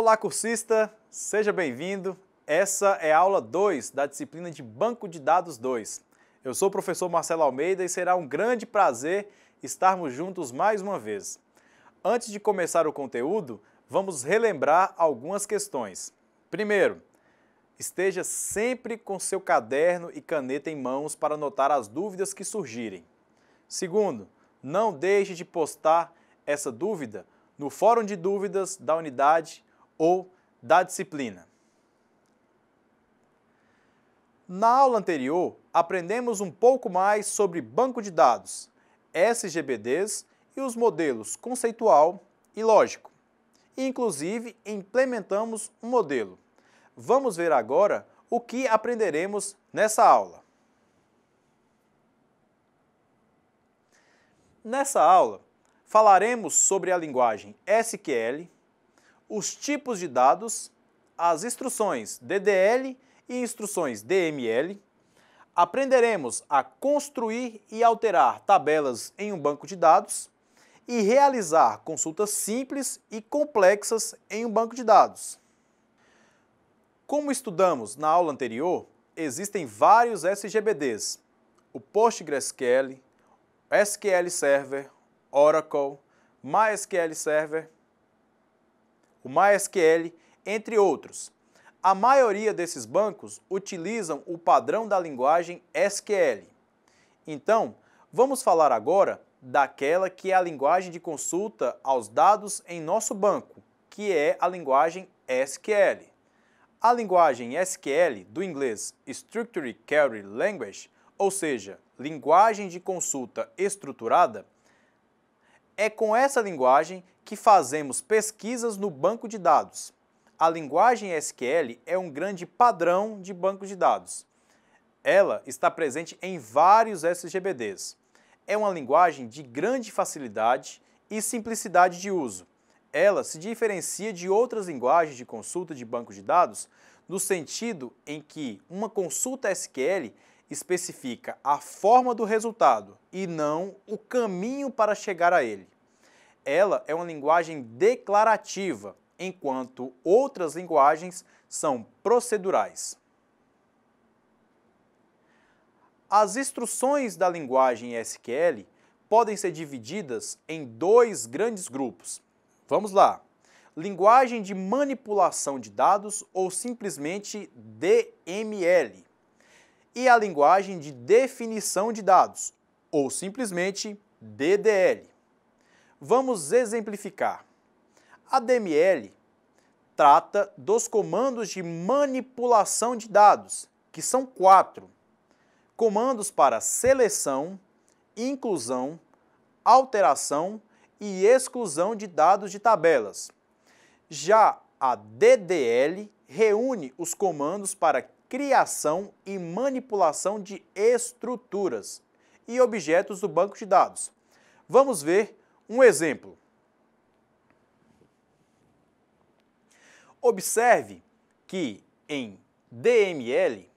Olá, cursista! Seja bem-vindo! Essa é a aula 2 da disciplina de Banco de Dados 2. Eu sou o professor Marcelo Almeida e será um grande prazer estarmos juntos mais uma vez. Antes de começar o conteúdo, vamos relembrar algumas questões. Primeiro, esteja sempre com seu caderno e caneta em mãos para anotar as dúvidas que surgirem. Segundo, não deixe de postar essa dúvida no fórum de dúvidas da unidade ou da disciplina. Na aula anterior, aprendemos um pouco mais sobre banco de dados, SGBDs e os modelos conceitual e lógico. Inclusive, implementamos um modelo. Vamos ver agora o que aprenderemos nessa aula. Nessa aula, falaremos sobre a linguagem SQL, os tipos de dados, as instruções DDL e instruções DML. Aprenderemos a construir e alterar tabelas em um banco de dados e realizar consultas simples e complexas em um banco de dados. Como estudamos na aula anterior, existem vários SGBDs, o PostgreSQL, SQL Server, Oracle, MySQL Server o MySQL, entre outros. A maioria desses bancos utilizam o padrão da linguagem SQL. Então, vamos falar agora daquela que é a linguagem de consulta aos dados em nosso banco, que é a linguagem SQL. A linguagem SQL, do inglês Structured Query Language, ou seja, linguagem de consulta estruturada, é com essa linguagem que fazemos pesquisas no banco de dados. A linguagem SQL é um grande padrão de banco de dados. Ela está presente em vários SGBDs. É uma linguagem de grande facilidade e simplicidade de uso. Ela se diferencia de outras linguagens de consulta de banco de dados no sentido em que uma consulta SQL especifica a forma do resultado e não o caminho para chegar a ele ela é uma linguagem declarativa, enquanto outras linguagens são procedurais. As instruções da linguagem SQL podem ser divididas em dois grandes grupos. Vamos lá. Linguagem de manipulação de dados ou simplesmente DML. E a linguagem de definição de dados ou simplesmente DDL. Vamos exemplificar. A DML trata dos comandos de manipulação de dados, que são quatro: comandos para seleção, inclusão, alteração e exclusão de dados de tabelas. Já a DDL reúne os comandos para criação e manipulação de estruturas e objetos do banco de dados. Vamos ver um exemplo. Observe que em DML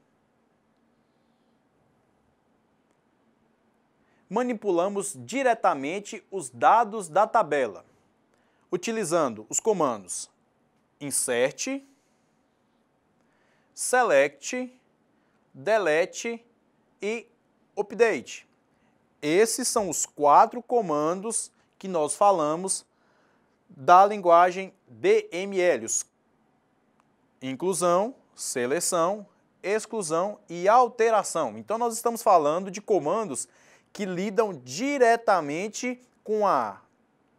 manipulamos diretamente os dados da tabela, utilizando os comandos insert, select, delete e update. Esses são os quatro comandos que nós falamos da linguagem DML, inclusão, seleção, exclusão e alteração. Então nós estamos falando de comandos que lidam diretamente com a,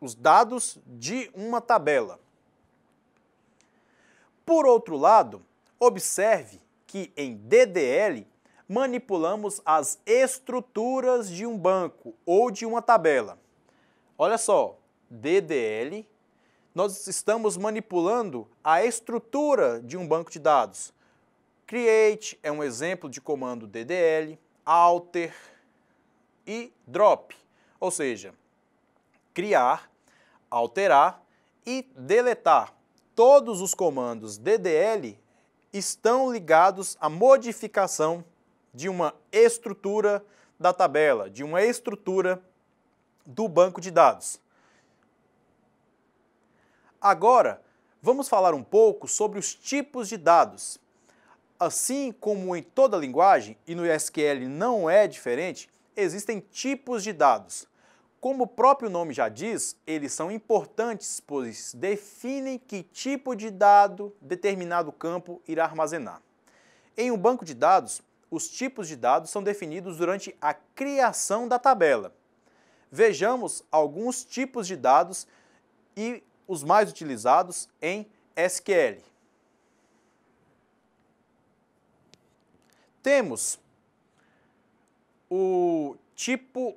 os dados de uma tabela. Por outro lado, observe que em DDL manipulamos as estruturas de um banco ou de uma tabela. Olha só, DDL, nós estamos manipulando a estrutura de um banco de dados. Create é um exemplo de comando DDL, alter e drop, ou seja, criar, alterar e deletar. Todos os comandos DDL estão ligados à modificação de uma estrutura da tabela, de uma estrutura do banco de dados. Agora, vamos falar um pouco sobre os tipos de dados. Assim como em toda linguagem, e no SQL não é diferente, existem tipos de dados. Como o próprio nome já diz, eles são importantes, pois definem que tipo de dado determinado campo irá armazenar. Em um banco de dados, os tipos de dados são definidos durante a criação da tabela. Vejamos alguns tipos de dados e os mais utilizados em SQL. Temos o tipo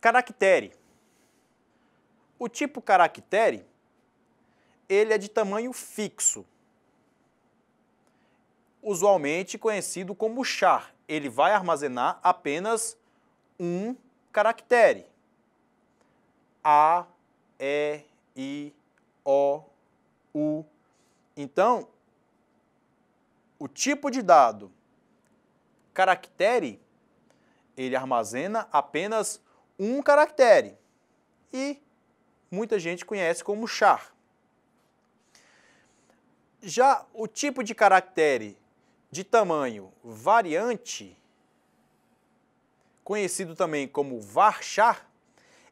caractere. O tipo caractere, ele é de tamanho fixo, usualmente conhecido como char. Ele vai armazenar apenas um caractere. A, E, I, O, U. Então, o tipo de dado caractere, ele armazena apenas um caractere. E muita gente conhece como char. Já o tipo de caractere de tamanho variante, conhecido também como varchar,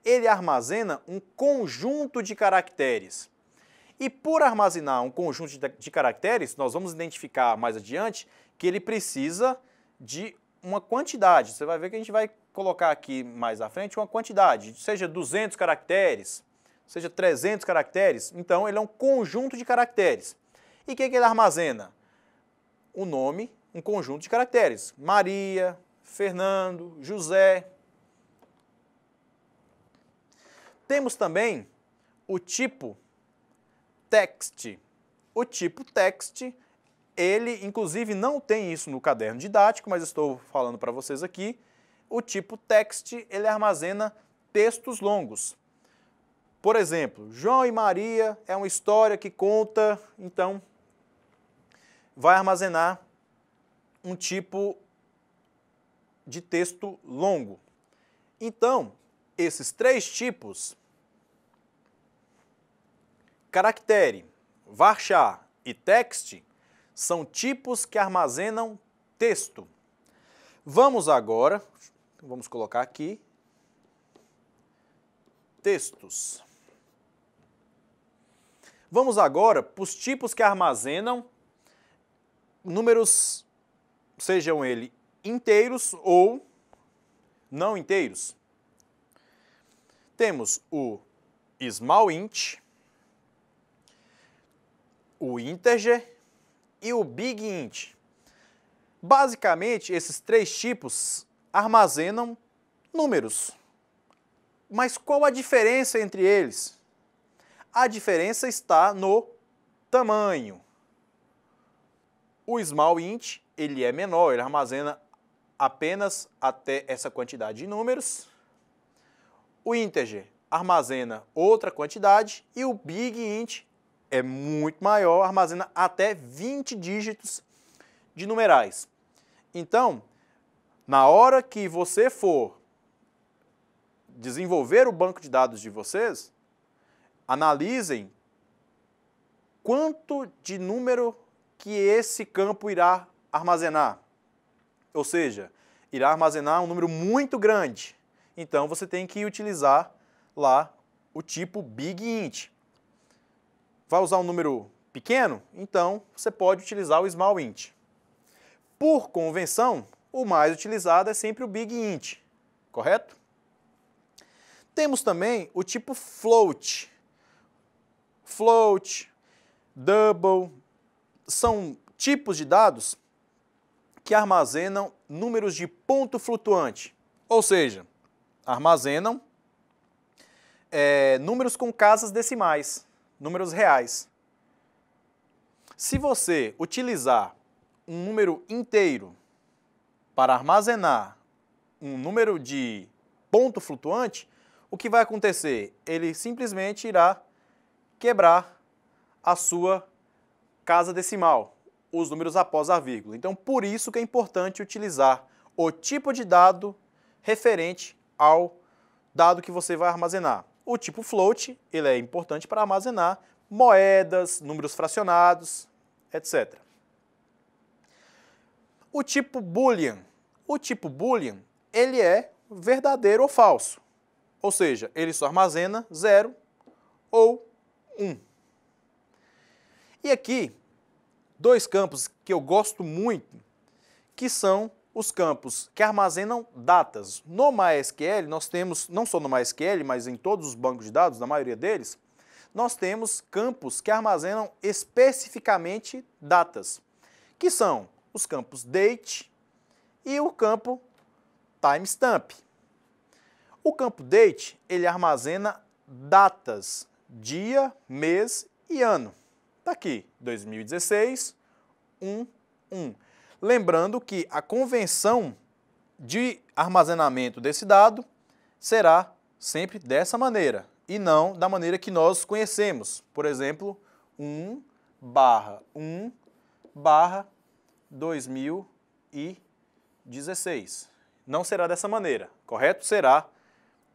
ele armazena um conjunto de caracteres. E por armazenar um conjunto de caracteres, nós vamos identificar mais adiante que ele precisa de uma quantidade. Você vai ver que a gente vai colocar aqui mais à frente uma quantidade, seja 200 caracteres, seja 300 caracteres. Então, ele é um conjunto de caracteres. E o que, que ele armazena? O nome, um conjunto de caracteres. Maria, Fernando, José. Temos também o tipo text. O tipo text, ele inclusive não tem isso no caderno didático, mas estou falando para vocês aqui. O tipo text, ele armazena textos longos. Por exemplo, João e Maria é uma história que conta, então vai armazenar um tipo de texto longo. Então, esses três tipos, caractere, varchar e text, são tipos que armazenam texto. Vamos agora, vamos colocar aqui, textos. Vamos agora para os tipos que armazenam números, sejam eles inteiros ou não inteiros. Temos o small int, o integer e o big int. Basicamente, esses três tipos armazenam números. Mas qual a diferença entre eles? A diferença está no tamanho. O small int, ele é menor, ele armazena apenas até essa quantidade de números. O integer armazena outra quantidade e o big int é muito maior, armazena até 20 dígitos de numerais. Então, na hora que você for desenvolver o banco de dados de vocês, analisem quanto de número que esse campo irá armazenar ou seja, irá armazenar um número muito grande. Então você tem que utilizar lá o tipo big int. Vai usar um número pequeno? Então você pode utilizar o small int. Por convenção, o mais utilizado é sempre o big int, correto? Temos também o tipo float. Float, double, são tipos de dados que armazenam números de ponto flutuante, ou seja, armazenam é, números com casas decimais, números reais. Se você utilizar um número inteiro para armazenar um número de ponto flutuante, o que vai acontecer? Ele simplesmente irá quebrar a sua casa decimal os números após a vírgula. Então, por isso que é importante utilizar o tipo de dado referente ao dado que você vai armazenar. O tipo float, ele é importante para armazenar moedas, números fracionados, etc. O tipo boolean. O tipo boolean, ele é verdadeiro ou falso. Ou seja, ele só armazena 0 ou 1. Um. E aqui dois campos que eu gosto muito, que são os campos que armazenam datas. No MySQL, nós temos, não só no MySQL, mas em todos os bancos de dados, na maioria deles, nós temos campos que armazenam especificamente datas, que são os campos date e o campo timestamp. O campo date, ele armazena datas, dia, mês e ano. Está aqui, 2016, 1, 1. Lembrando que a convenção de armazenamento desse dado será sempre dessa maneira e não da maneira que nós conhecemos. Por exemplo, 1 barra 1 barra 2016. Não será dessa maneira, correto? Será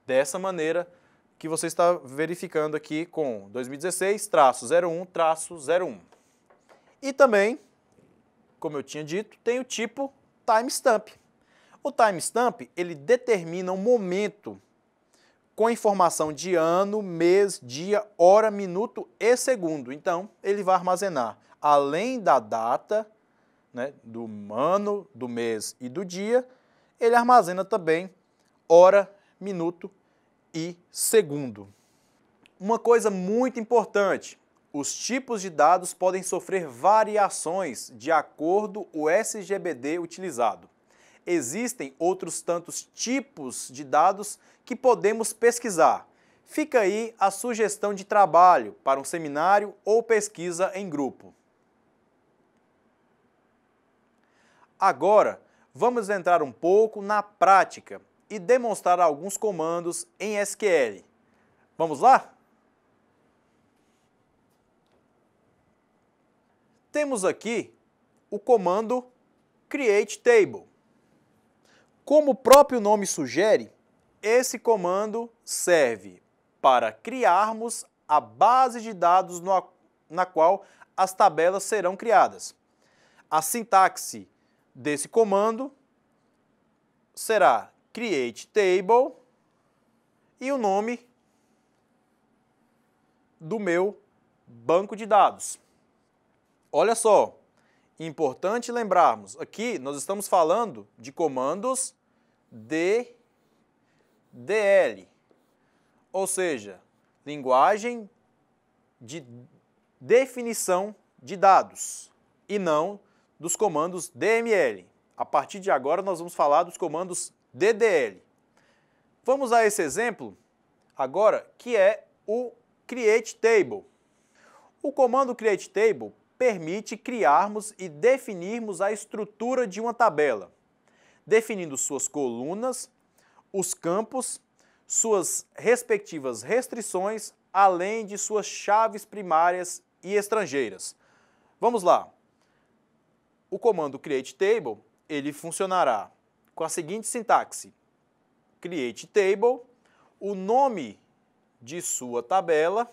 dessa maneira que você está verificando aqui com 2016-01-01. E também, como eu tinha dito, tem o tipo timestamp. O timestamp, ele determina o um momento com informação de ano, mês, dia, hora, minuto e segundo. Então, ele vai armazenar, além da data, né, do ano, do mês e do dia, ele armazena também hora, minuto e segundo, uma coisa muito importante, os tipos de dados podem sofrer variações de acordo o SGBD utilizado. Existem outros tantos tipos de dados que podemos pesquisar. Fica aí a sugestão de trabalho para um seminário ou pesquisa em grupo. Agora, vamos entrar um pouco na prática e demonstrar alguns comandos em SQL. Vamos lá? Temos aqui o comando create table. Como o próprio nome sugere, esse comando serve para criarmos a base de dados na qual as tabelas serão criadas. A sintaxe desse comando será create table e o nome do meu banco de dados. Olha só, importante lembrarmos, aqui nós estamos falando de comandos de ou seja, linguagem de definição de dados e não dos comandos DML. A partir de agora nós vamos falar dos comandos DDL. Vamos a esse exemplo agora, que é o create table. O comando create table permite criarmos e definirmos a estrutura de uma tabela, definindo suas colunas, os campos, suas respectivas restrições, além de suas chaves primárias e estrangeiras. Vamos lá. O comando create table, ele funcionará com a seguinte sintaxe: create table, o nome de sua tabela,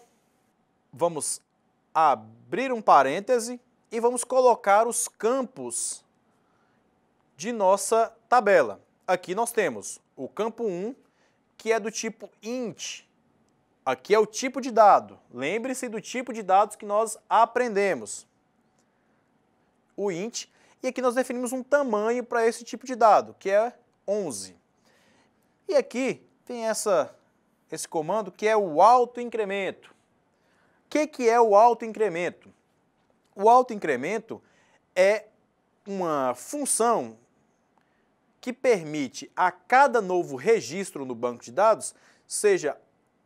vamos abrir um parêntese e vamos colocar os campos de nossa tabela. Aqui nós temos o campo 1, que é do tipo int. Aqui é o tipo de dado. Lembre-se do tipo de dados que nós aprendemos. O int e aqui nós definimos um tamanho para esse tipo de dado, que é 11. E aqui tem essa, esse comando que é o autoincremento. O que, que é o autoincremento? O autoincremento é uma função que permite a cada novo registro no banco de dados seja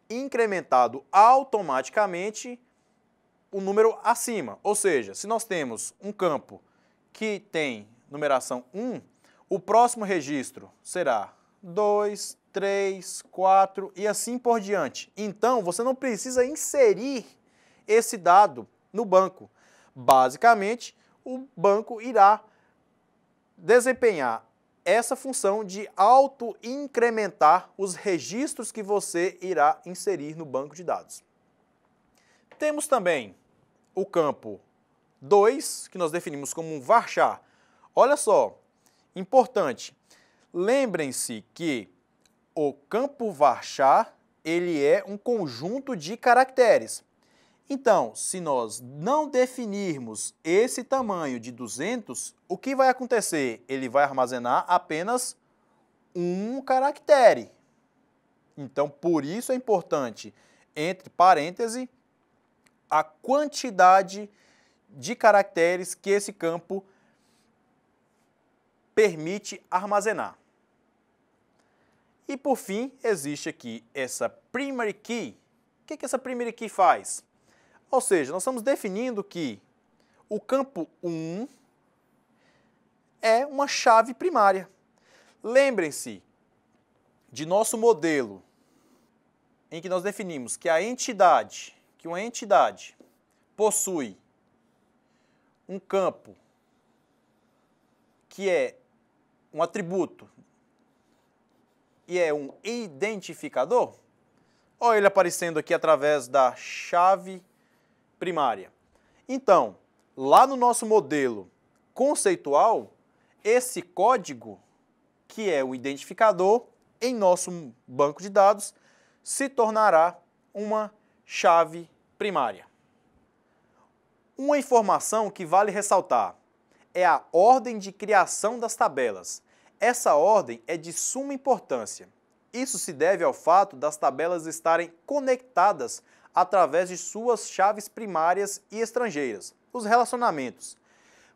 incrementado automaticamente o número acima. Ou seja, se nós temos um campo que tem numeração 1, o próximo registro será 2, 3, 4 e assim por diante. Então, você não precisa inserir esse dado no banco. Basicamente, o banco irá desempenhar essa função de auto-incrementar os registros que você irá inserir no banco de dados. Temos também o campo 2, que nós definimos como um varchar. Olha só, importante, lembrem-se que o campo varchar ele é um conjunto de caracteres. Então, se nós não definirmos esse tamanho de 200, o que vai acontecer? Ele vai armazenar apenas um caractere. Então, por isso é importante, entre parênteses, a quantidade de de caracteres que esse campo permite armazenar. E por fim, existe aqui essa primary key. O que, é que essa primary key faz? Ou seja, nós estamos definindo que o campo 1 é uma chave primária. Lembrem-se de nosso modelo em que nós definimos que a entidade, que uma entidade possui um campo que é um atributo e é um identificador, olha ele aparecendo aqui através da chave primária. Então, lá no nosso modelo conceitual, esse código, que é o identificador, em nosso banco de dados, se tornará uma chave primária. Uma informação que vale ressaltar é a ordem de criação das tabelas. Essa ordem é de suma importância. Isso se deve ao fato das tabelas estarem conectadas através de suas chaves primárias e estrangeiras, os relacionamentos.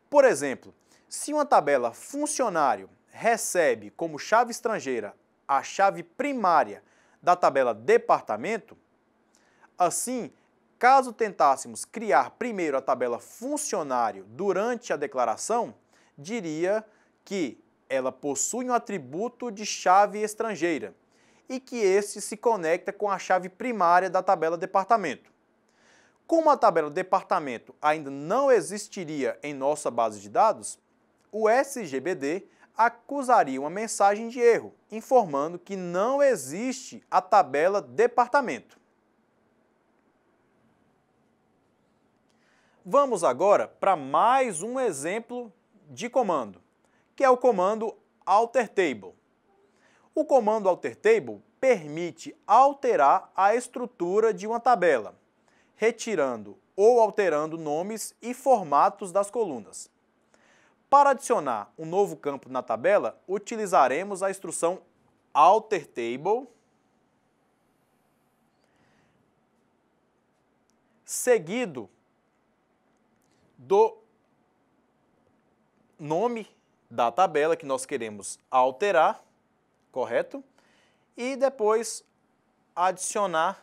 Por exemplo, se uma tabela funcionário recebe como chave estrangeira a chave primária da tabela departamento, assim, Caso tentássemos criar primeiro a tabela funcionário durante a declaração, diria que ela possui um atributo de chave estrangeira e que este se conecta com a chave primária da tabela departamento. Como a tabela departamento ainda não existiria em nossa base de dados, o SGBD acusaria uma mensagem de erro, informando que não existe a tabela departamento. Vamos agora para mais um exemplo de comando, que é o comando alter table. O comando alter table permite alterar a estrutura de uma tabela, retirando ou alterando nomes e formatos das colunas. Para adicionar um novo campo na tabela, utilizaremos a instrução alter table seguido do nome da tabela que nós queremos alterar, correto? E depois adicionar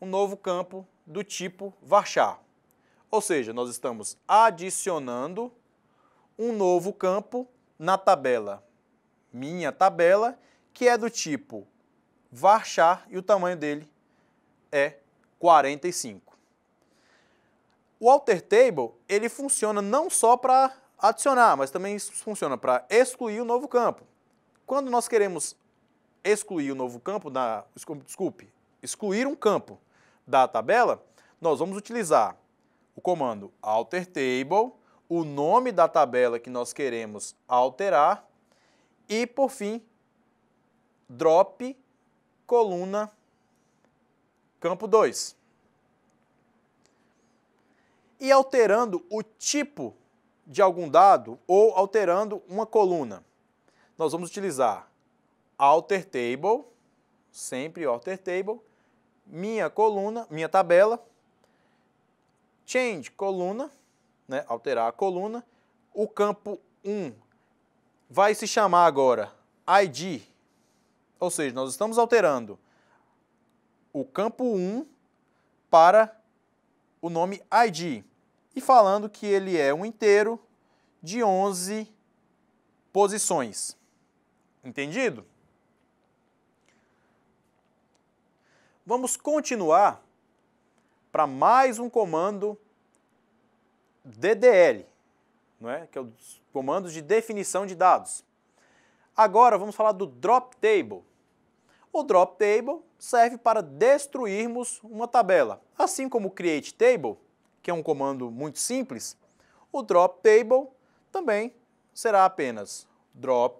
um novo campo do tipo varchar. Ou seja, nós estamos adicionando um novo campo na tabela, minha tabela, que é do tipo varchar e o tamanho dele é 45. O alter table, ele funciona não só para adicionar, mas também funciona para excluir o novo campo. Quando nós queremos excluir o novo campo da, desculpe, excluir um campo da tabela, nós vamos utilizar o comando alter table, o nome da tabela que nós queremos alterar e, por fim, drop coluna campo 2 e alterando o tipo de algum dado ou alterando uma coluna. Nós vamos utilizar alter table, sempre alter table, minha coluna, minha tabela, change coluna, né, alterar a coluna, o campo 1 vai se chamar agora ID, ou seja, nós estamos alterando o campo 1 para o nome ID e falando que ele é um inteiro de 11 posições. Entendido? Vamos continuar para mais um comando DDL, não é? que é o comando de definição de dados. Agora vamos falar do drop table. O drop table serve para destruirmos uma tabela, assim como o create table que é um comando muito simples, o drop table também será apenas drop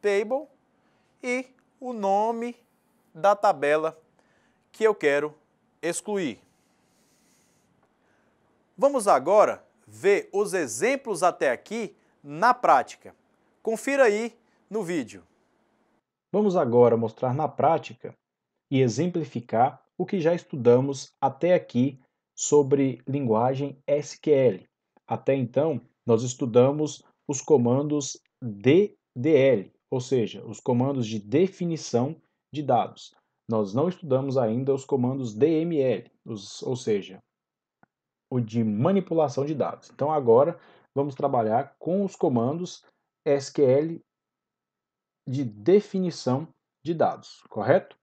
table e o nome da tabela que eu quero excluir. Vamos agora ver os exemplos até aqui na prática. Confira aí no vídeo. Vamos agora mostrar na prática e exemplificar o que já estudamos até aqui sobre linguagem SQL. Até então, nós estudamos os comandos DDL, ou seja, os comandos de definição de dados. Nós não estudamos ainda os comandos DML, os, ou seja, o de manipulação de dados. Então agora vamos trabalhar com os comandos SQL de definição de dados, correto?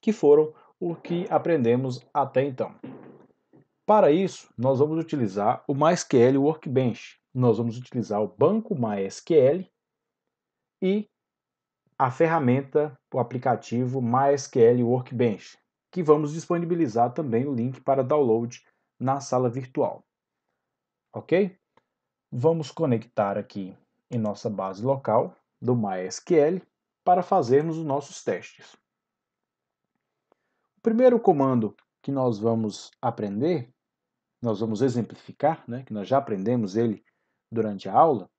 Que foram o que aprendemos até então. Para isso, nós vamos utilizar o MySQL Workbench. Nós vamos utilizar o banco MySQL e a ferramenta, o aplicativo MySQL Workbench, que vamos disponibilizar também o link para download na sala virtual. Ok? Vamos conectar aqui em nossa base local do MySQL para fazermos os nossos testes. O primeiro comando que nós vamos aprender nós vamos exemplificar, né, que nós já aprendemos ele durante a aula,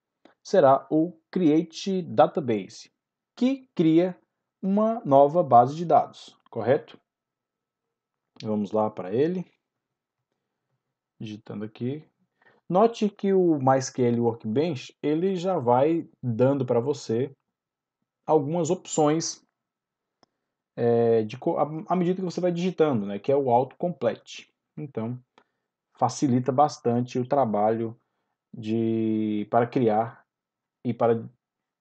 será o Create Database, que cria uma nova base de dados, correto? Vamos lá para ele. Digitando aqui. Note que o MySQL Workbench, ele já vai dando para você algumas opções é, de, à medida que você vai digitando, né, que é o autocomplete. Então, facilita bastante o trabalho de para criar e para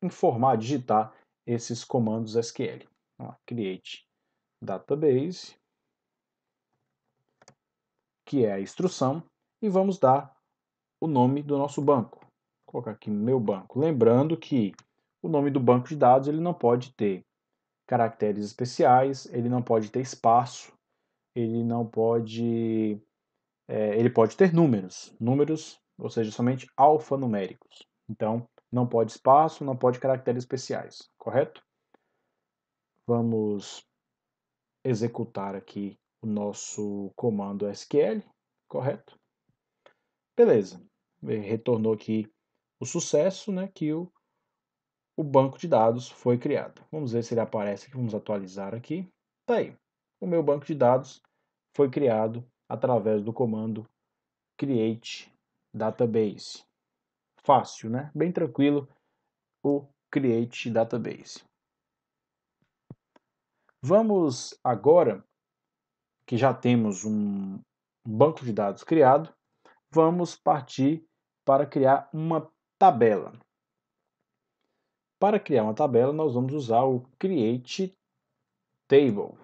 informar, digitar esses comandos SQL. create database, que é a instrução, e vamos dar o nome do nosso banco. Vou colocar aqui meu banco. Lembrando que o nome do banco de dados ele não pode ter caracteres especiais, ele não pode ter espaço, ele não pode é, ele pode ter números, números, ou seja, somente alfanuméricos. Então, não pode espaço, não pode caracteres especiais, correto? Vamos executar aqui o nosso comando SQL, correto? Beleza, retornou aqui o sucesso né, que o, o banco de dados foi criado. Vamos ver se ele aparece aqui, vamos atualizar aqui. Tá aí, o meu banco de dados foi criado através do comando create database. Fácil, né? Bem tranquilo o create database. Vamos agora que já temos um banco de dados criado, vamos partir para criar uma tabela. Para criar uma tabela, nós vamos usar o create table.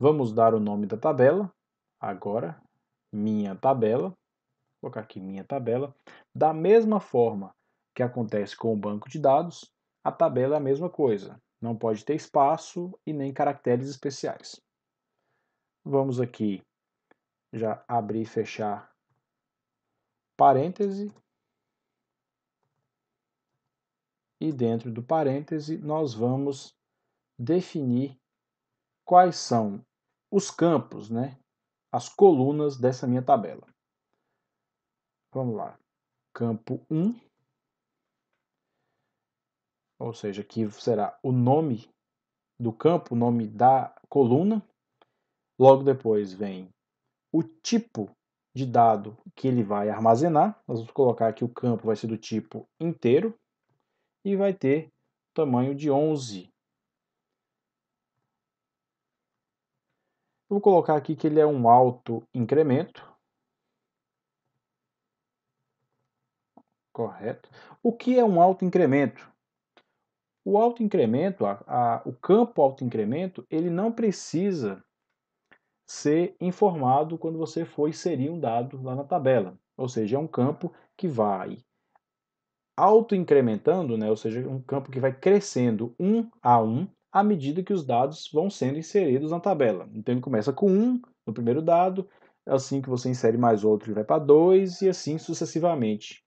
Vamos dar o nome da tabela, agora minha tabela, vou colocar aqui minha tabela, da mesma forma que acontece com o banco de dados, a tabela é a mesma coisa, não pode ter espaço e nem caracteres especiais. Vamos aqui já abrir e fechar parêntese. E dentro do parêntese nós vamos definir quais são os campos né, as colunas dessa minha tabela. Vamos lá. Campo 1, ou seja, aqui será o nome do campo, o nome da coluna. Logo depois vem o tipo de dado que ele vai armazenar. Nós vamos colocar que o campo vai ser do tipo inteiro e vai ter tamanho de 11 Vou colocar aqui que ele é um alto incremento. Correto. O que é um alto incremento? O alto incremento, a, a, o campo alto incremento, ele não precisa ser informado quando você for inserir um dado lá na tabela. Ou seja, é um campo que vai auto-incrementando, né? ou seja, um campo que vai crescendo um a um, à medida que os dados vão sendo inseridos na tabela. Então ele começa com 1 no primeiro dado, assim que você insere mais outro, ele vai para 2 e assim sucessivamente.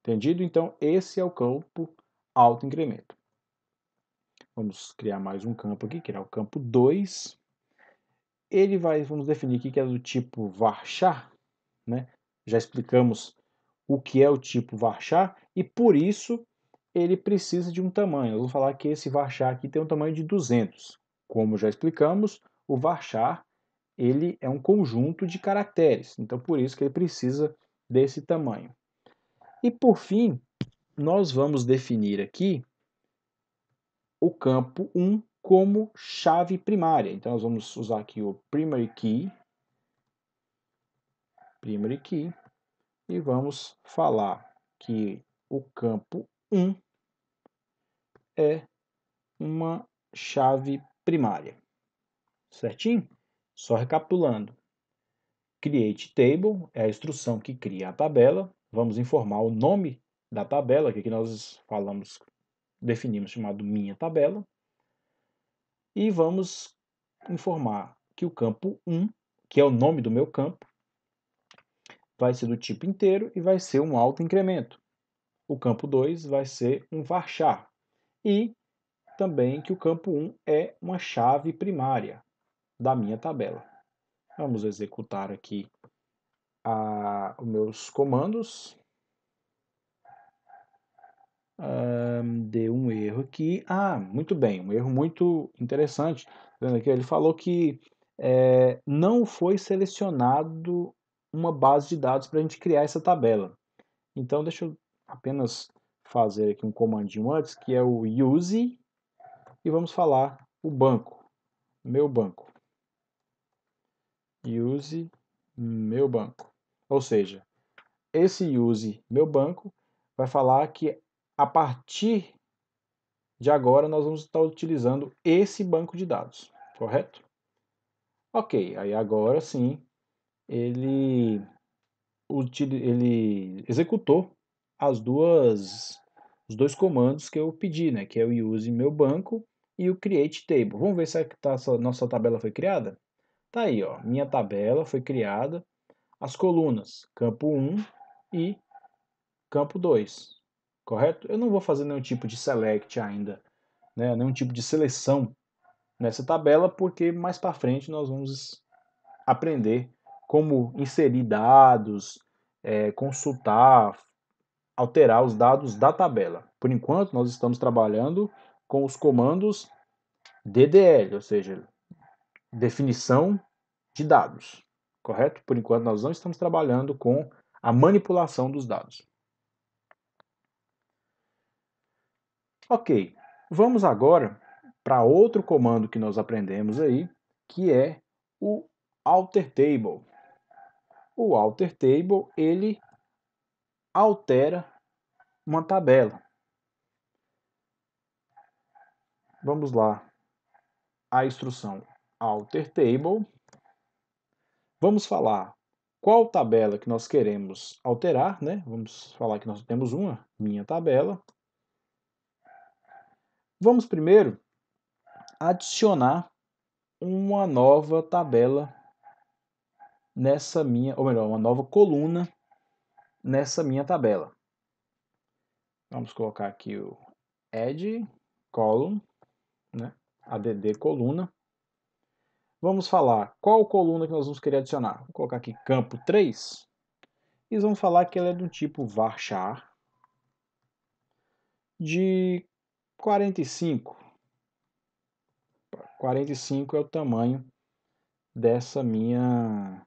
Entendido? Então esse é o campo autoincremento. incremento Vamos criar mais um campo aqui, que é o campo 2. Ele vai, vamos definir aqui que é do tipo varchar, né? Já explicamos o que é o tipo varchar e por isso ele precisa de um tamanho. Eu vou falar que esse varchar aqui tem um tamanho de 200. Como já explicamos, o varchar ele é um conjunto de caracteres, então por isso que ele precisa desse tamanho. E por fim, nós vamos definir aqui o campo 1 como chave primária. Então nós vamos usar aqui o primary key, primary key, e vamos falar que o campo 1 é uma chave primária. Certinho? Só recapitulando. Create table é a instrução que cria a tabela. Vamos informar o nome da tabela, que aqui é nós falamos, definimos chamado minha tabela. E vamos informar que o campo 1, que é o nome do meu campo, vai ser do tipo inteiro e vai ser um alto incremento. O campo 2 vai ser um varchar. E também que o campo 1 um é uma chave primária da minha tabela. Vamos executar aqui a, os meus comandos. Um, deu um erro aqui. Ah, muito bem, um erro muito interessante. Vendo aqui, ele falou que é, não foi selecionado uma base de dados para a gente criar essa tabela. Então, deixa eu apenas fazer aqui um comandinho antes, que é o use, e vamos falar o banco, meu banco. Use meu banco. Ou seja, esse use meu banco vai falar que a partir de agora nós vamos estar utilizando esse banco de dados, correto? Ok, aí agora sim ele, ele executou as duas os dois comandos que eu pedi, né, que é o use meu banco e o create table. Vamos ver se a é tá, nossa tabela foi criada? Tá aí, ó, minha tabela foi criada, as colunas, campo 1 e campo 2, correto? Eu não vou fazer nenhum tipo de select ainda, né, nenhum tipo de seleção nessa tabela, porque mais para frente nós vamos aprender como inserir dados, é, consultar alterar os dados da tabela. Por enquanto, nós estamos trabalhando com os comandos DDL, ou seja, definição de dados, correto? Por enquanto, nós não estamos trabalhando com a manipulação dos dados. Ok, vamos agora para outro comando que nós aprendemos aí, que é o alter table. O alter table ele altera uma tabela. Vamos lá. A instrução alter table. Vamos falar qual tabela que nós queremos alterar, né? Vamos falar que nós temos uma, minha tabela. Vamos primeiro adicionar uma nova tabela nessa minha, ou melhor, uma nova coluna nessa minha tabela. Vamos colocar aqui o add column, né? add coluna. Vamos falar qual coluna que nós vamos querer adicionar. Vou colocar aqui campo 3 e vamos falar que ela é do tipo varchar de 45. 45 é o tamanho dessa minha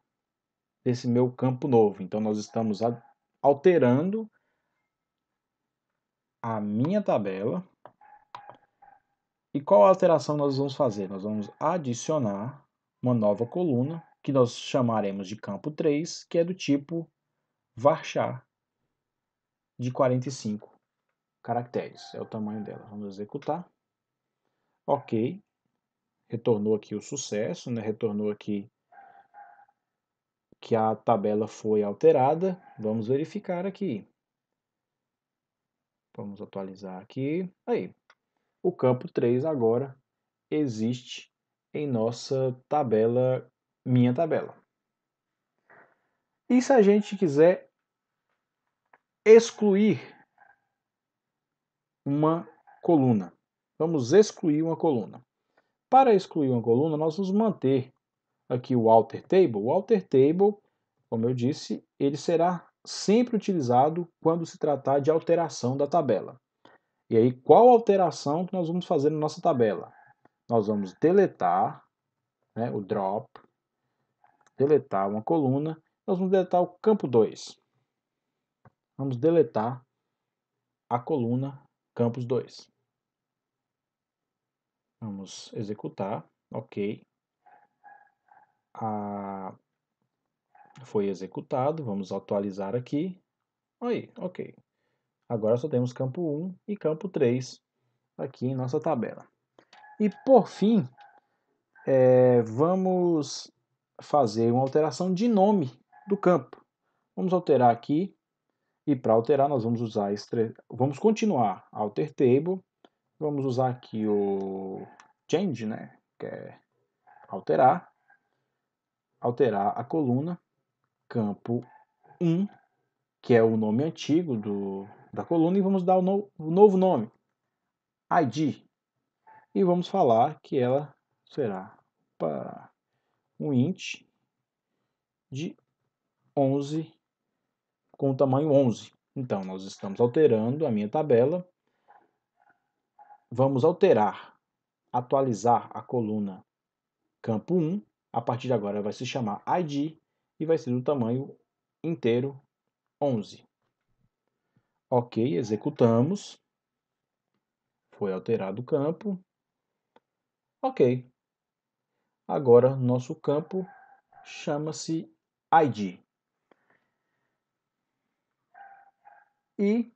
desse meu campo novo. Então nós estamos alterando a minha tabela. E qual alteração nós vamos fazer? Nós vamos adicionar uma nova coluna, que nós chamaremos de campo 3, que é do tipo varchar, de 45 caracteres. É o tamanho dela. Vamos executar. Ok. Retornou aqui o sucesso, né? retornou aqui que a tabela foi alterada. Vamos verificar aqui. Vamos atualizar aqui. Aí, o campo 3 agora existe em nossa tabela, minha tabela. E se a gente quiser excluir uma coluna? Vamos excluir uma coluna. Para excluir uma coluna, nós vamos manter aqui o alter table. O alter table, como eu disse, ele será sempre utilizado quando se tratar de alteração da tabela. E aí, qual alteração que nós vamos fazer na nossa tabela? Nós vamos deletar né, o drop, deletar uma coluna, nós vamos deletar o campo 2. Vamos deletar a coluna campos 2. Vamos executar, ok a, foi executado, vamos atualizar aqui. Aí, ok. Agora só temos campo 1 e campo 3 aqui em nossa tabela. E por fim, é, vamos fazer uma alteração de nome do campo. Vamos alterar aqui e para alterar nós vamos usar vamos continuar alter table, vamos usar aqui o change, né, que é alterar alterar a coluna campo 1, que é o nome antigo do, da coluna, e vamos dar o, no, o novo nome, ID. E vamos falar que ela será para um int de 11 com o tamanho 11. Então, nós estamos alterando a minha tabela. Vamos alterar, atualizar a coluna campo 1 a partir de agora vai se chamar ID e vai ser do tamanho inteiro 11. Ok, executamos. Foi alterado o campo. Ok. Agora nosso campo chama-se ID. E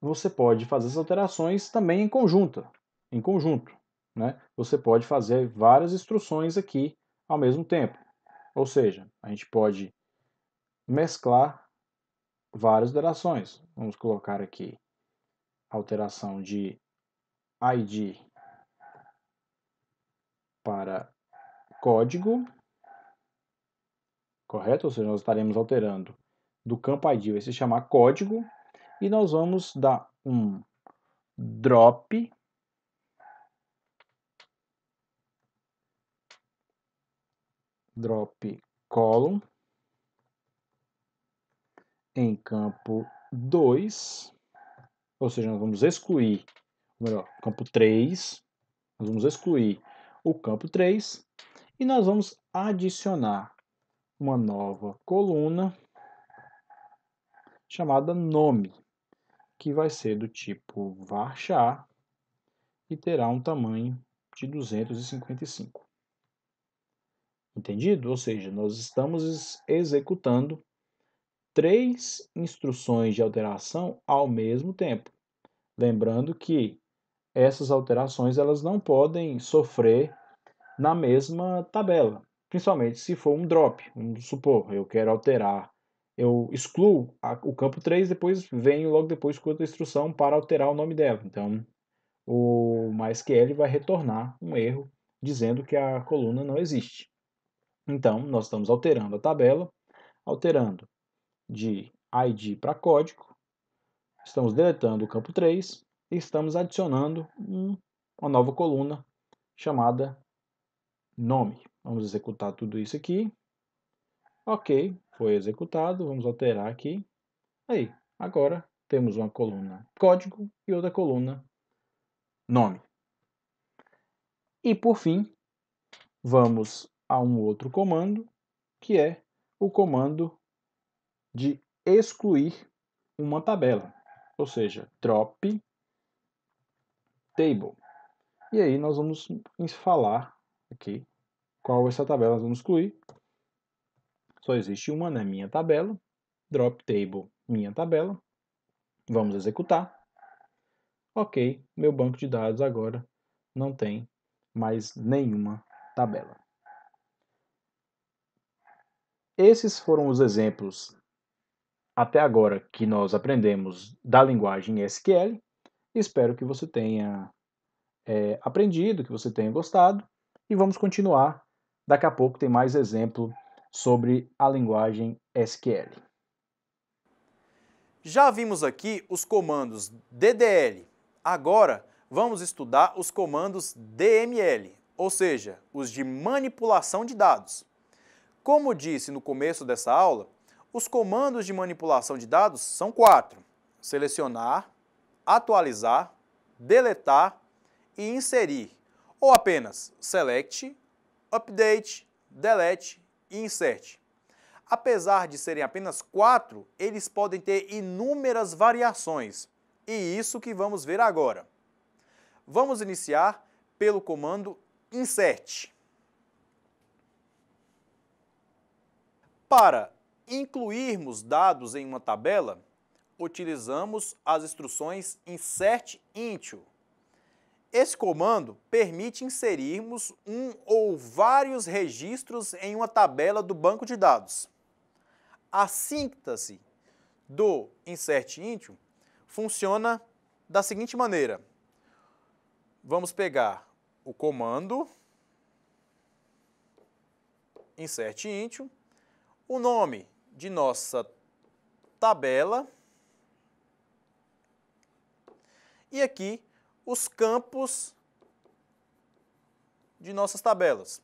você pode fazer as alterações também em conjunto. Em conjunto, né? Você pode fazer várias instruções aqui ao mesmo tempo. Ou seja, a gente pode mesclar várias alterações. Vamos colocar aqui alteração de ID para código, correto? Ou seja, nós estaremos alterando do campo ID vai se chamar código e nós vamos dar um drop drop column em campo 2, ou seja, nós vamos excluir, melhor, campo 3, nós vamos excluir o campo 3 e nós vamos adicionar uma nova coluna chamada nome, que vai ser do tipo varchar e terá um tamanho de 255. Entendido? Ou seja, nós estamos executando três instruções de alteração ao mesmo tempo. Lembrando que essas alterações elas não podem sofrer na mesma tabela, principalmente se for um drop. Vamos supor, eu quero alterar, eu excluo a, o campo 3, depois venho logo depois com outra instrução para alterar o nome dela. Então, o MySQL vai retornar um erro dizendo que a coluna não existe. Então, nós estamos alterando a tabela, alterando de ID para código, estamos deletando o campo 3 e estamos adicionando um, uma nova coluna chamada nome. Vamos executar tudo isso aqui. Ok, foi executado. Vamos alterar aqui. Aí, agora temos uma coluna código e outra coluna nome. E por fim, vamos a um outro comando, que é o comando de excluir uma tabela, ou seja, drop table. E aí nós vamos falar aqui qual essa tabela nós vamos excluir. Só existe uma, né? Minha tabela, drop table, minha tabela. Vamos executar. Ok, meu banco de dados agora não tem mais nenhuma tabela. Esses foram os exemplos até agora que nós aprendemos da linguagem SQL. Espero que você tenha é, aprendido, que você tenha gostado. E vamos continuar. Daqui a pouco tem mais exemplo sobre a linguagem SQL. Já vimos aqui os comandos DDL. Agora vamos estudar os comandos DML, ou seja, os de manipulação de dados. Como disse no começo dessa aula, os comandos de manipulação de dados são quatro: selecionar, atualizar, deletar e inserir, ou apenas select, update, delete e insert. Apesar de serem apenas quatro, eles podem ter inúmeras variações, e isso que vamos ver agora. Vamos iniciar pelo comando insert. Para incluirmos dados em uma tabela, utilizamos as instruções insert into. Esse comando permite inserirmos um ou vários registros em uma tabela do banco de dados. A síntese do insert into funciona da seguinte maneira. Vamos pegar o comando insert into o nome de nossa tabela. E aqui os campos de nossas tabelas.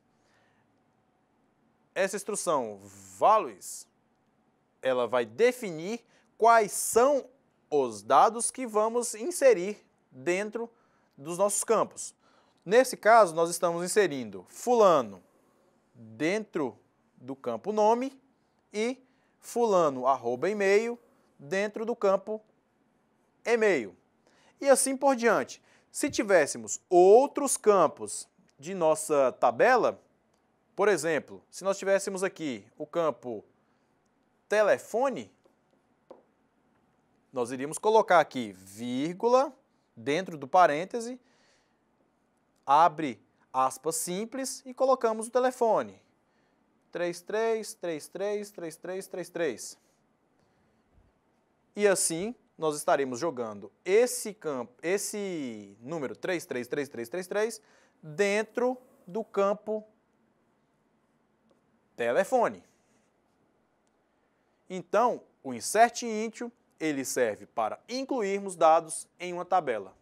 Essa instrução values, ela vai definir quais são os dados que vamos inserir dentro dos nossos campos. Nesse caso, nós estamos inserindo fulano dentro do campo nome e fulano arroba e-mail dentro do campo e-mail. E assim por diante. Se tivéssemos outros campos de nossa tabela, por exemplo, se nós tivéssemos aqui o campo telefone, nós iríamos colocar aqui vírgula dentro do parêntese, abre aspas simples e colocamos o telefone. 3, 3, 3, 3, 3, 3, 3, 3. E assim, nós estaremos jogando esse campo, esse número 3, 3, 3, 3, 3, 3, dentro do campo telefone. Então, o insert íntio, ele serve para incluirmos dados em uma tabela.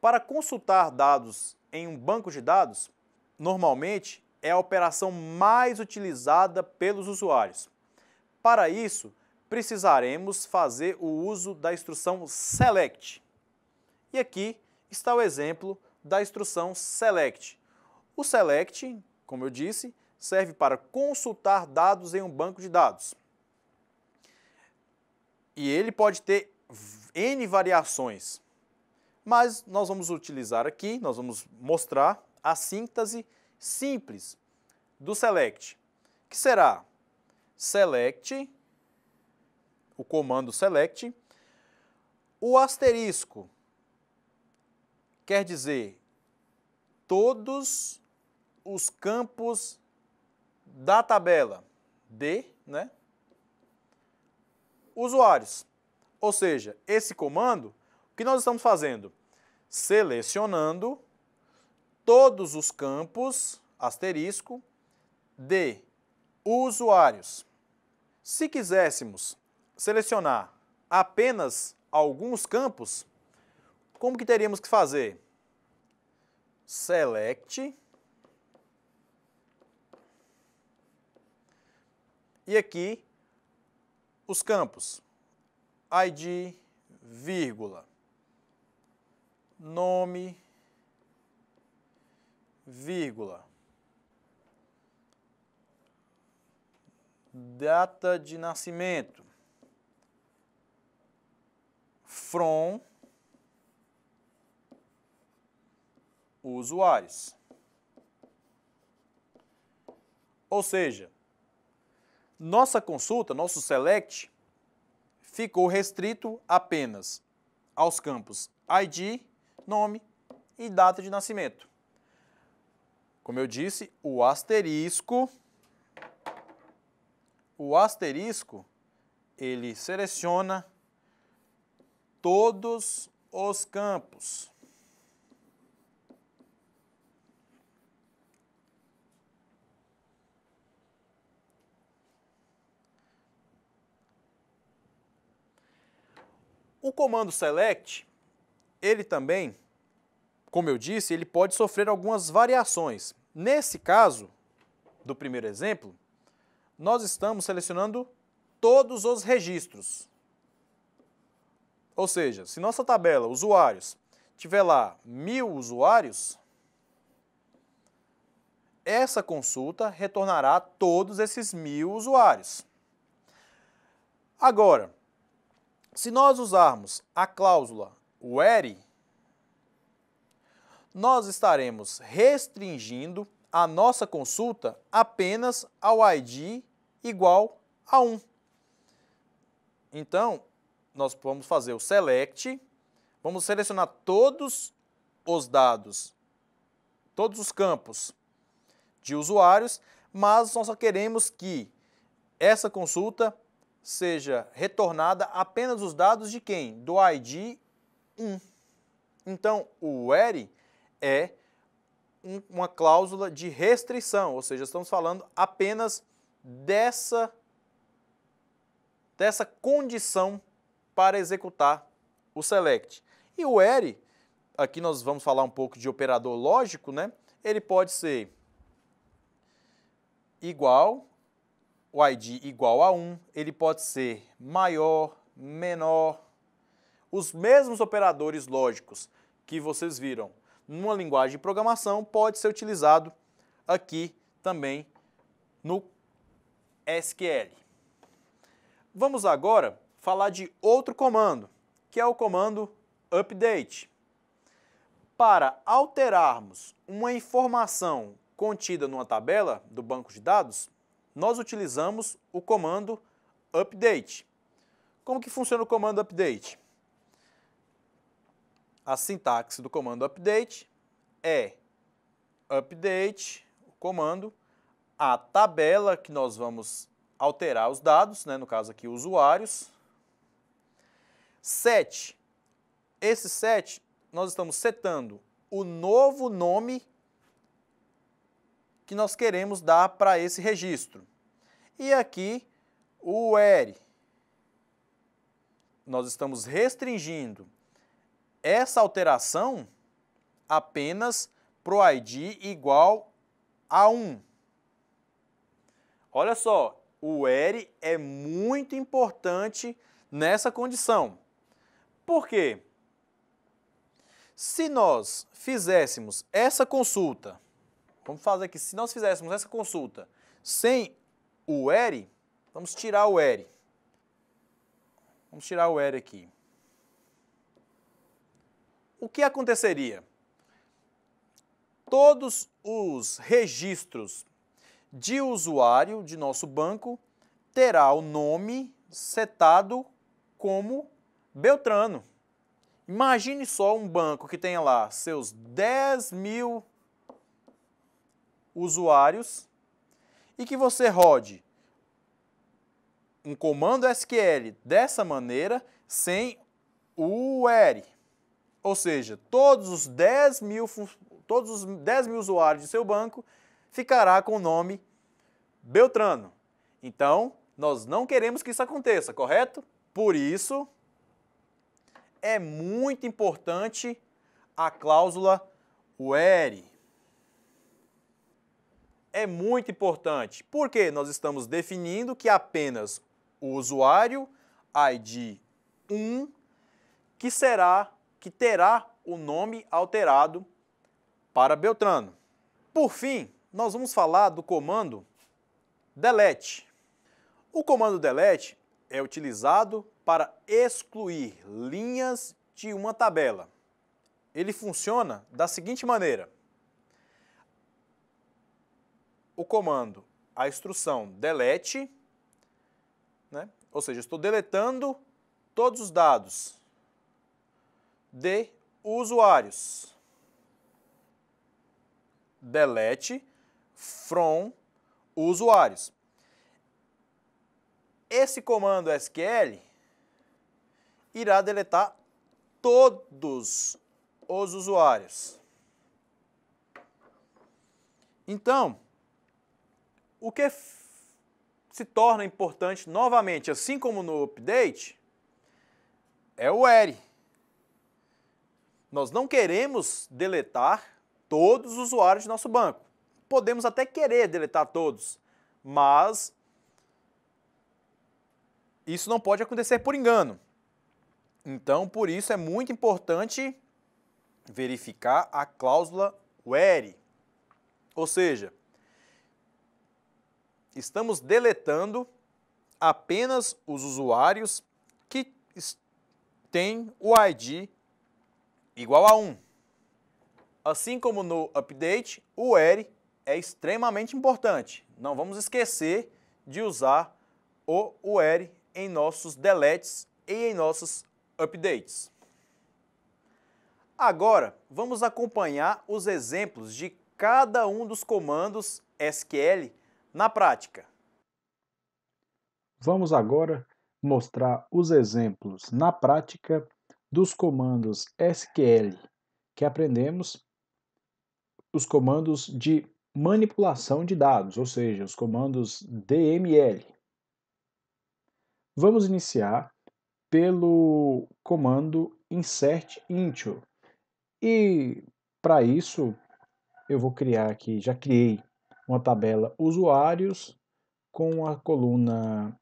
Para consultar dados em um banco de dados, normalmente é a operação mais utilizada pelos usuários. Para isso, precisaremos fazer o uso da instrução select. E aqui está o exemplo da instrução select. O select, como eu disse, serve para consultar dados em um banco de dados. E ele pode ter N variações. Mas nós vamos utilizar aqui, nós vamos mostrar a síntese simples do select, que será select, o comando select, o asterisco quer dizer todos os campos da tabela de né, usuários. Ou seja, esse comando, o que nós estamos fazendo? Selecionando todos os campos, asterisco, de usuários. Se quiséssemos selecionar apenas alguns campos, como que teríamos que fazer? Select. E aqui, os campos. ID, vírgula, nome, vírgula. Data de nascimento. From usuários. Ou seja, nossa consulta, nosso select, ficou restrito apenas aos campos ID, nome e data de nascimento. Como eu disse, o asterisco, o asterisco, ele seleciona todos os campos. O comando select, ele também, como eu disse, ele pode sofrer algumas variações. Nesse caso, do primeiro exemplo, nós estamos selecionando todos os registros. Ou seja, se nossa tabela usuários tiver lá mil usuários, essa consulta retornará todos esses mil usuários. Agora, se nós usarmos a cláusula where, nós estaremos restringindo a nossa consulta apenas ao ID igual a 1. Então, nós vamos fazer o select, vamos selecionar todos os dados, todos os campos de usuários, mas nós só queremos que essa consulta seja retornada apenas os dados de quem? Do ID 1. Então, o where é uma cláusula de restrição, ou seja, estamos falando apenas dessa, dessa condição para executar o select. E o ERI, aqui nós vamos falar um pouco de operador lógico, né? Ele pode ser igual, o ID igual a 1, ele pode ser maior, menor. Os mesmos operadores lógicos que vocês viram numa linguagem de programação pode ser utilizado aqui também no SQL. Vamos agora falar de outro comando, que é o comando update. Para alterarmos uma informação contida numa tabela do banco de dados, nós utilizamos o comando update. Como que funciona o comando update? A sintaxe do comando update é update, o comando, a tabela que nós vamos alterar os dados, né, no caso aqui usuários, set. Esse set nós estamos setando o novo nome que nós queremos dar para esse registro. E aqui o where Nós estamos restringindo essa alteração apenas pro id igual a 1. Olha só, o R é muito importante nessa condição. Por quê? Se nós fizéssemos essa consulta, vamos fazer aqui, se nós fizéssemos essa consulta sem o R, vamos tirar o R. Vamos tirar o R aqui o que aconteceria? Todos os registros de usuário de nosso banco terá o nome setado como Beltrano. Imagine só um banco que tenha lá seus 10 mil usuários e que você rode um comando SQL dessa maneira sem o URI. Ou seja, todos os 10 mil, todos os 10 mil usuários de seu banco ficará com o nome Beltrano. Então, nós não queremos que isso aconteça, correto? Por isso, é muito importante a cláusula where. É muito importante, porque nós estamos definindo que apenas o usuário ID 1 que será que terá o nome alterado para Beltrano. Por fim, nós vamos falar do comando delete. O comando delete é utilizado para excluir linhas de uma tabela. Ele funciona da seguinte maneira. O comando, a instrução delete, né? ou seja, estou deletando todos os dados de usuários. Delete from usuários. Esse comando SQL irá deletar todos os usuários. Então, o que se torna importante novamente, assim como no update, é o where. Nós não queremos deletar todos os usuários de nosso banco. Podemos até querer deletar todos, mas isso não pode acontecer por engano. Então, por isso é muito importante verificar a cláusula where. Ou seja, estamos deletando apenas os usuários que têm o ID igual a 1. Assim como no update, o where é extremamente importante. Não vamos esquecer de usar o where em nossos deletes e em nossos updates. Agora, vamos acompanhar os exemplos de cada um dos comandos SQL na prática. Vamos agora mostrar os exemplos na prática dos comandos SQL que aprendemos, os comandos de manipulação de dados, ou seja, os comandos DML. Vamos iniciar pelo comando insert into. E para isso, eu vou criar aqui, já criei uma tabela usuários com a coluna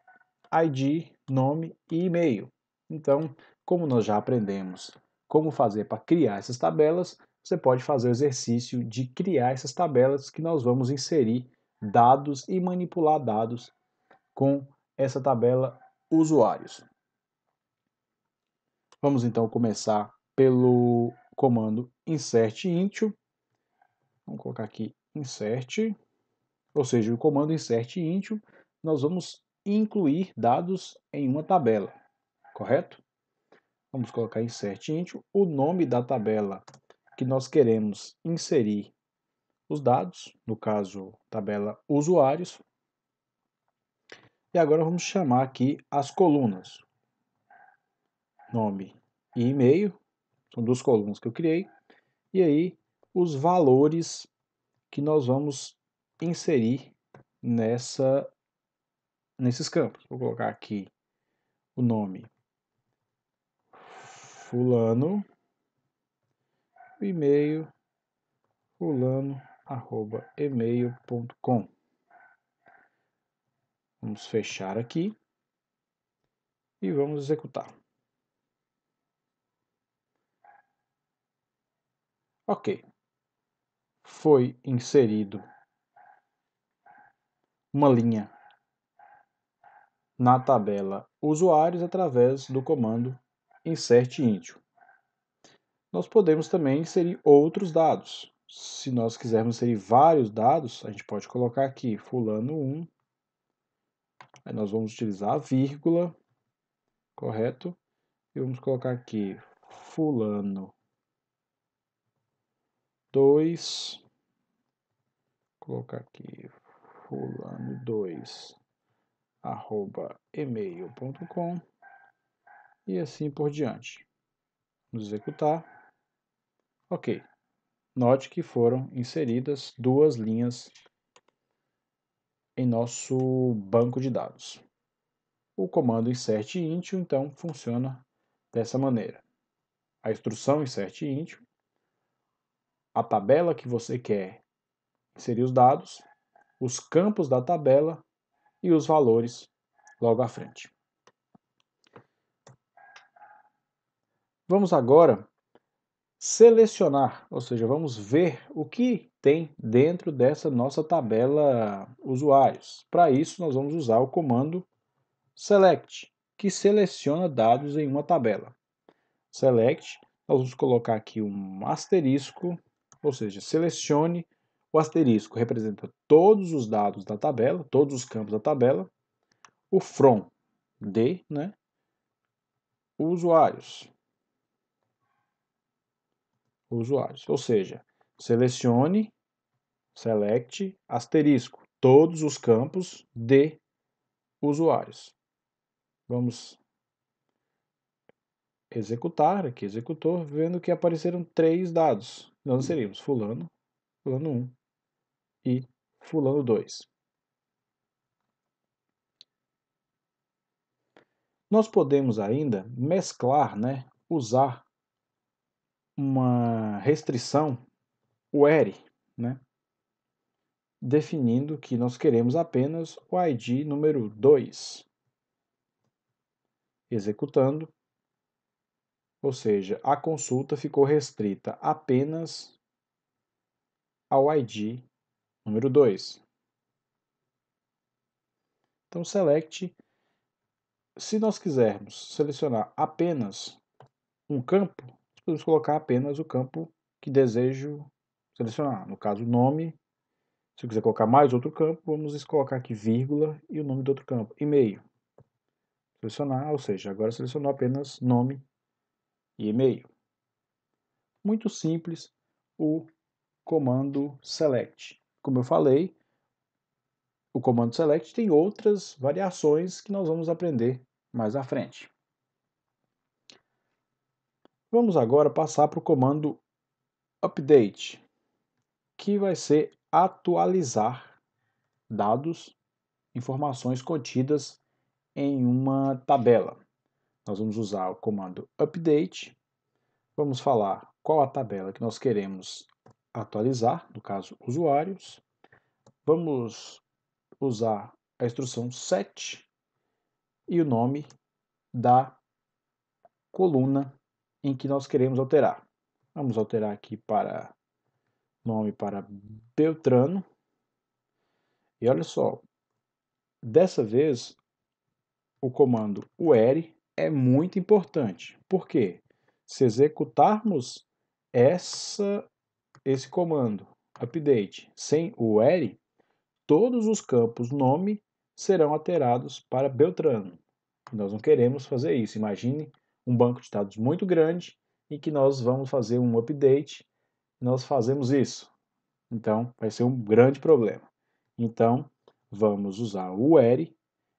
ID, nome e e-mail. Então, como nós já aprendemos como fazer para criar essas tabelas, você pode fazer o exercício de criar essas tabelas que nós vamos inserir dados e manipular dados com essa tabela usuários. Vamos então começar pelo comando insert into. Vamos colocar aqui insert, ou seja, o comando insert into, nós vamos incluir dados em uma tabela, correto? vamos colocar insert int, o nome da tabela que nós queremos inserir os dados, no caso, tabela usuários. E agora vamos chamar aqui as colunas. Nome e e-mail, são duas colunas que eu criei. E aí, os valores que nós vamos inserir nessa, nesses campos. Vou colocar aqui o nome fulano, o e-mail fulano arroba e-mail.com. Vamos fechar aqui e vamos executar. Ok. Foi inserido uma linha na tabela usuários através do comando insert índio. Nós podemos também inserir outros dados. Se nós quisermos inserir vários dados, a gente pode colocar aqui fulano 1. Aí nós vamos utilizar a vírgula, correto? E vamos colocar aqui fulano 2. Colocar aqui fulano2 arroba e-mail.com e assim por diante. Vamos executar. Ok. Note que foram inseridas duas linhas em nosso banco de dados. O comando insert int então funciona dessa maneira. A instrução insert int, a tabela que você quer inserir os dados, os campos da tabela e os valores logo à frente. Vamos agora selecionar, ou seja, vamos ver o que tem dentro dessa nossa tabela usuários. Para isso, nós vamos usar o comando select, que seleciona dados em uma tabela. Select, nós vamos colocar aqui um asterisco, ou seja, selecione o asterisco, representa todos os dados da tabela, todos os campos da tabela, o from, de, né, usuários, usuários. Ou seja, selecione, select, asterisco, todos os campos de usuários. Vamos executar, aqui executor, vendo que apareceram três dados. Nós seríamos fulano, fulano 1 e fulano 2. Nós podemos ainda mesclar, né, usar uma restrição, o ERI, né? definindo que nós queremos apenas o ID número 2. Executando, ou seja, a consulta ficou restrita apenas ao ID número 2. Então, select. Se nós quisermos selecionar apenas um campo, podemos colocar apenas o campo que desejo selecionar. No caso, nome. Se eu quiser colocar mais outro campo, vamos colocar aqui vírgula e o nome do outro campo. E-mail. Selecionar, ou seja, agora selecionou apenas nome e e-mail. Muito simples o comando select. Como eu falei, o comando select tem outras variações que nós vamos aprender mais à frente. Vamos agora passar para o comando update, que vai ser atualizar dados, informações contidas em uma tabela. Nós vamos usar o comando update, vamos falar qual a tabela que nós queremos atualizar, no caso usuários. Vamos usar a instrução set e o nome da coluna em que nós queremos alterar. Vamos alterar aqui para nome para Beltrano. E olha só, dessa vez o comando UR é muito importante. Por quê? Se executarmos essa, esse comando update sem o UR, todos os campos nome serão alterados para Beltrano. Nós não queremos fazer isso. Imagine um banco de dados muito grande e que nós vamos fazer um update. Nós fazemos isso. Então, vai ser um grande problema. Então, vamos usar o where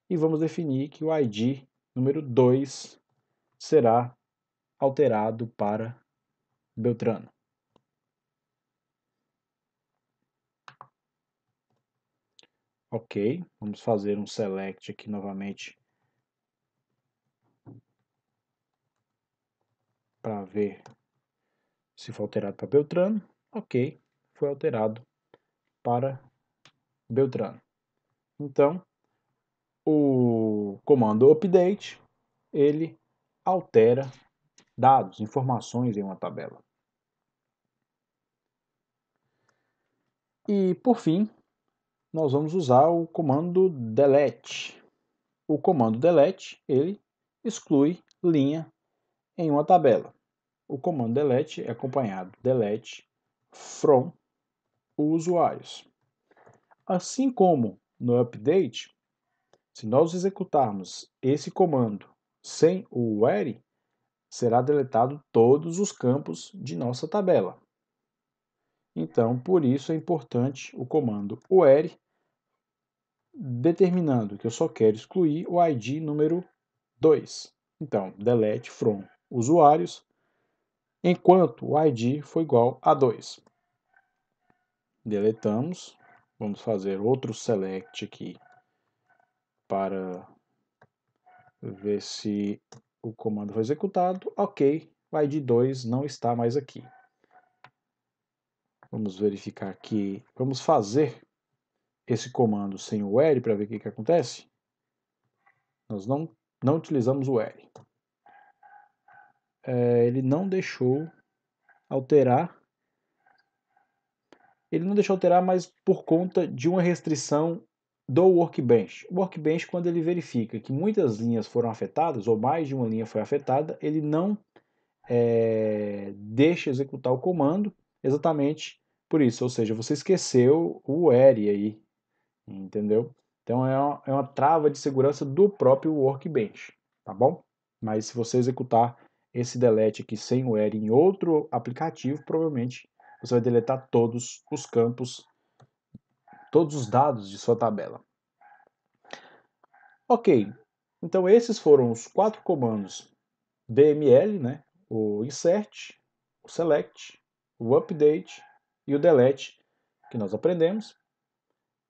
e vamos definir que o ID número 2 será alterado para Beltrano. Ok, vamos fazer um select aqui novamente para ver se foi alterado para Beltrano. Ok, foi alterado para Beltrano. Então, o comando update, ele altera dados, informações em uma tabela. E, por fim, nós vamos usar o comando delete. O comando delete, ele exclui linha em uma tabela. O comando delete é acompanhado delete from usuários. Assim como no update, se nós executarmos esse comando sem o where, será deletado todos os campos de nossa tabela. Então, por isso é importante o comando where, determinando que eu só quero excluir o id número 2. Então, delete from usuários, enquanto o ID foi igual a 2. Deletamos. Vamos fazer outro select aqui para ver se o comando foi executado. Ok, o ID 2 não está mais aqui. Vamos verificar aqui. Vamos fazer esse comando sem o L para ver o que, que acontece. Nós não, não utilizamos o L é, ele não deixou alterar. Ele não deixou alterar, mas por conta de uma restrição do Workbench. O Workbench, quando ele verifica que muitas linhas foram afetadas, ou mais de uma linha foi afetada, ele não é, deixa executar o comando exatamente por isso. Ou seja, você esqueceu o R aí, entendeu? Então é uma, é uma trava de segurança do próprio Workbench, tá bom? Mas se você executar esse delete aqui sem o R em outro aplicativo, provavelmente você vai deletar todos os campos, todos os dados de sua tabela. Ok, então esses foram os quatro comandos DML, né? o insert, o select, o update e o delete que nós aprendemos.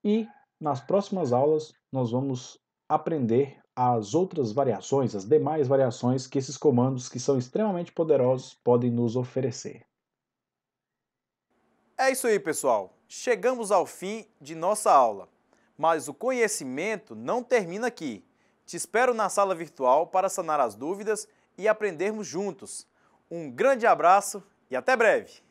E nas próximas aulas nós vamos aprender as outras variações, as demais variações que esses comandos que são extremamente poderosos podem nos oferecer. É isso aí, pessoal. Chegamos ao fim de nossa aula, mas o conhecimento não termina aqui. Te espero na sala virtual para sanar as dúvidas e aprendermos juntos. Um grande abraço e até breve!